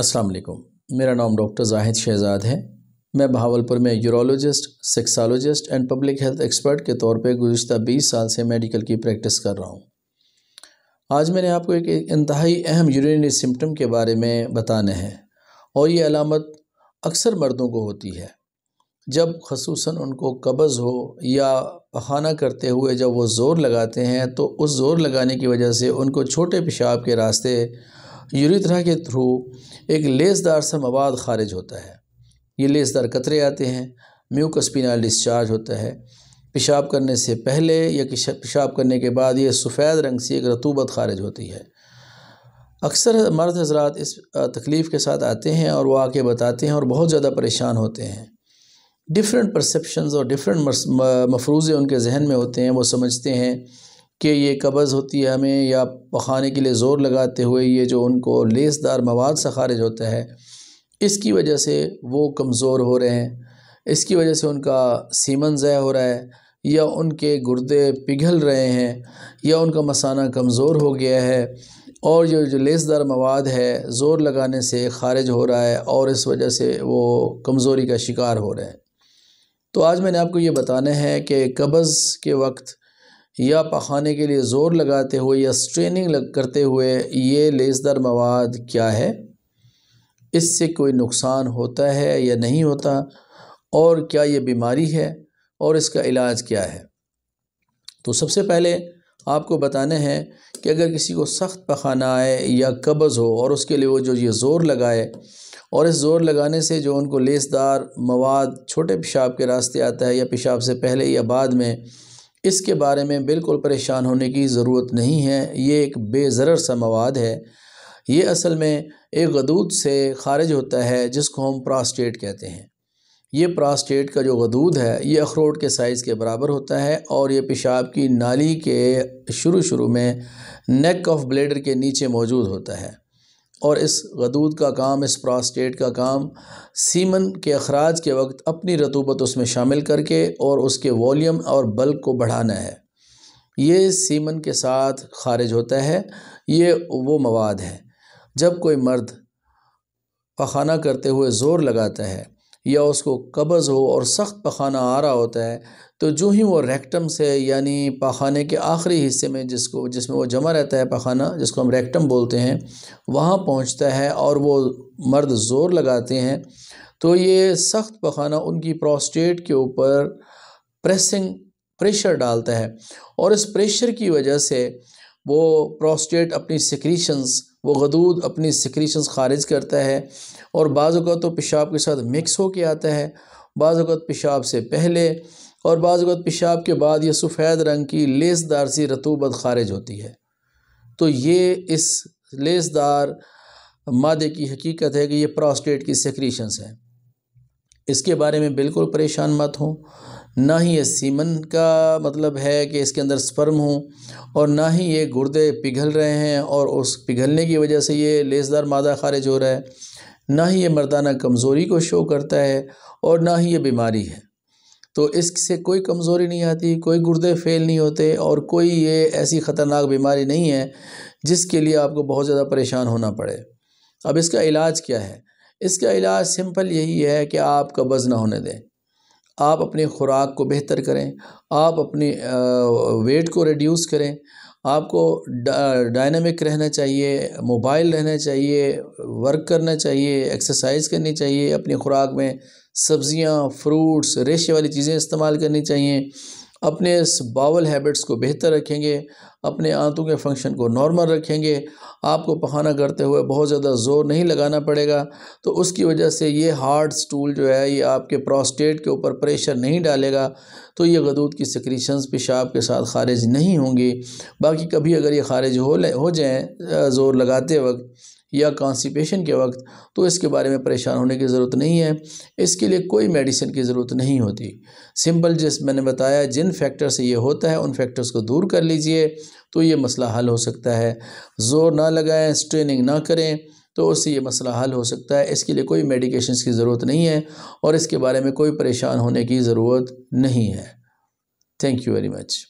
अस्सलाम वालेकुम मेरा नाम डॉक्टर जाहिद शहजाद है मैं भावलपुर में urologist sexologist and public health expert के तौर पे गुज्त 20 साल से मेडिकल की प्रैक्टिस कर रहा हूँ आज मैंने आपको एक, इंतहाई अहम यूरिनरी सिम्टम के बारे में बताना है और ये अलामत अक्सर मर्दों को होती है जब खसूस उनको कब्ज़ हो या पखाना करते हुए जब वो ज़ोर लगाते हैं तो उस ज़ोर लगाने की वजह से उनको छोटे पेशाब के रास्ते यूरिथ्रा के थ्रू एक लेसदार सा मवाद खारिज होता है ये लेसदार कतरे आते हैं म्यूकस्पिनल डिस्चार्ज होता है पेशाब करने से पहले या पेशाब करने के बाद ये सफ़ेद रंग सी एक रतूबत खारिज होती है अक्सर मर्द हजरात इस तकलीफ़ के साथ आते हैं और वो आके बताते हैं और बहुत ज़्यादा परेशान होते हैं डिफरेंट परसेप्शन और डिफरेंट मफरूज़े उनके जहन में होते हैं वो समझते हैं कि ये कब्ज़ होती है हमें या पखाने के लिए ज़ोर लगाते हुए ये जो उनको लेसदार मवाद से खारिज होता है इसकी वजह से वो कमज़ोर हो रहे हैं इसकी वजह से उनका सीमन ज़ाय हो रहा है या उनके गुर्दे पिघल रहे हैं या उनका मसाना कमज़ोर हो गया है और जो जो लेसदार मवाद है ज़ोर लगाने से खारिज हो रहा है और इस वजह से वो कमज़ोरी का शिकार हो रहे हैं तो आज मैंने आपको ये बताना है कि कब्ज़ के वक्त या पखाने के लिए ज़ोर लगाते हुए या स्ट्रेनिंग लग करते हुए ये लेसदार मवाद क्या है इससे कोई नुकसान होता है या नहीं होता और क्या ये बीमारी है और इसका इलाज क्या है तो सबसे पहले आपको बताने हैं कि अगर किसी को सख्त पखाना आए या कब्ज़ हो और उसके लिए वो जो ये ज़ोर लगाए और इस ज़ोर लगाने से जो उनको लेसदार मवाद छोटे पेशाब के रास्ते आता है या पेशाब से पहले या बाद में इसके बारे में बिल्कुल परेशान होने की ज़रूरत नहीं है ये एक बेज़र सा मवाद है ये असल में एक गदूद से खारिज होता है जिसको हम प्रास्टेट कहते हैं ये प्रास्टेट का जो गदूद है ये अखरोट के साइज़ के बराबर होता है और ये पेशाब की नाली के शुरू शुरू में नेक ऑफ ब्लेडर के नीचे मौजूद होता है और इस गदूद का काम इस प्रास्टेट का काम सीमन के अखराज के वक्त अपनी रतूबत उसमें शामिल करके और उसके वॉल्यूम और बल्क को बढ़ाना है ये सीमन के साथ खारिज होता है ये वो मवाद है जब कोई मर्द पखाना करते हुए ज़ोर लगाता है या उसको कब्ज़ हो और सख्त पखाना आ रहा होता है तो जो ही वो रेक्टम से यानी पखाने के आखिरी हिस्से में जिसको जिसमें वो जमा रहता है पखाना जिसको हम रेक्टम बोलते हैं वहाँ पहुँचता है और वो मर्द ज़ोर लगाते हैं तो ये सख्त पखाना उनकी प्रोस्टेट के ऊपर प्रेसिंग प्रेशर डालता है और इस प्रेशर की वजह से वो प्रोस्टेट अपनी सिक्रीशंस वो गदूद अपनी सिक्रीशंस खारिज करता है और बाज़ तो पेशाब के साथ मिक्स हो के आता है बाज़ पेशाब से पहले और बाज़ पेशाब के बाद यह सफ़ेद रंग की लेसदार सी रतूबत खारिज होती है तो ये इस लेसदार मादे की हकीकत है कि ये प्रोस्टेट की सिक्रीशंस हैं इसके बारे में बिल्कुल परेशान मत हों ना ही ये सीमन का मतलब है कि इसके अंदर स्पर्म हो और ना ही ये गुर्दे पिघल रहे हैं और उस पिघलने की वजह से ये लेसदार मादा खारिज हो रहा है ना ही ये मर्दाना कमज़ोरी को शो करता है और ना ही ये बीमारी है तो इससे कोई कमज़ोरी नहीं आती कोई गुर्दे फेल नहीं होते और कोई ये ऐसी ख़तरनाक बीमारी नहीं है जिसके लिए आपको बहुत ज़्यादा परेशान होना पड़े अब इसका इलाज क्या है इसका इलाज सिंपल यही है कि आप कब्ज़ ना होने दें आप अपने ख़ुराक को बेहतर करें आप अपने वेट को रिड्यूस करें आपको डायनामिक रहना चाहिए मोबाइल रहना चाहिए वर्क करना चाहिए एक्सरसाइज करनी चाहिए अपनी ख़ुराक में सब्ज़ियाँ फ्रूट्स रेशे वाली चीज़ें इस्तेमाल करनी चाहिए अपने इस बावल हैबिट्स को बेहतर रखेंगे अपने आंतों के फंक्शन को नॉर्मल रखेंगे आपको पखाना करते हुए बहुत ज़्यादा ज़ोर नहीं लगाना पड़ेगा तो उसकी वजह से ये हार्ड स्टूल जो है ये आपके प्रोस्टेट के ऊपर प्रेशर नहीं डालेगा तो ये गदूद की सिक्रीशंस पेशाब के साथ खारिज नहीं होंगी बाकी कभी अगर ये खारिज हो ले हो जाएँ ज़ोर लगाते वक्त या कॉन्सिपेशन के वक्त तो इसके बारे में परेशान होने की ज़रूरत नहीं है इसके लिए कोई मेडिसिन की ज़रूरत नहीं होती सिंपल जिस मैंने बताया जिन फैक्टर से ये होता है उन फैक्टर्स को दूर कर लीजिए तो ये मसला हल हो सकता है ज़ोर ना लगाएं स्ट्रेनिंग ना करें तो उससे ये मसला हल हो सकता है इसके लिए कोई मेडिकेशन की ज़रूरत नहीं है और इसके बारे में कोई परेशान होने की ज़रूरत नहीं है थैंक यू वेरी मच